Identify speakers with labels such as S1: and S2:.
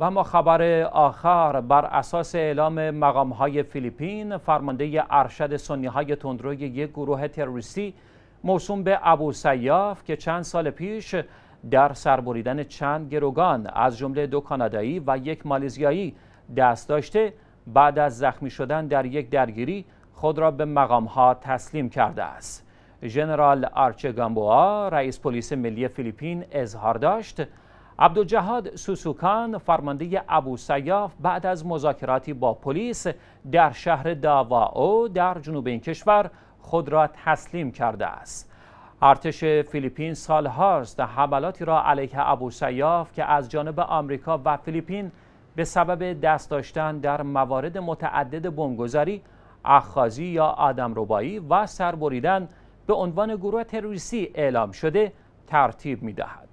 S1: و اما خبر آخر بر اساس اعلام مقام های فیلیپین فرمانده ارشد سنی های تندروی یک گروه تروریستی موسوم به ابو سیاف که چند سال پیش در سربریدن چند گروگان از جمله دو کانادایی و یک مالزیایی دست داشته بعد از زخمی شدن در یک درگیری خود را به مقام ها تسلیم کرده است ژنرال آرچه گامبوا رئیس پلیس ملی فیلیپین اظهار داشت عبدالجهاد سوسوکان فرمانده ابو سیاف بعد از مذاکراتی با پلیس در شهر داواو در جنوب این کشور خود را تسلیم کرده است ارتش فیلیپین سال هاست حملاتی را علیه ابو سیاف که از جانب آمریکا و فیلیپین به سبب دست داشتن در موارد متعدد بمبگذاری، اخازی یا آدم آدمربایی و سربریدن به عنوان گروه تروریستی اعلام شده ترتیب دهد.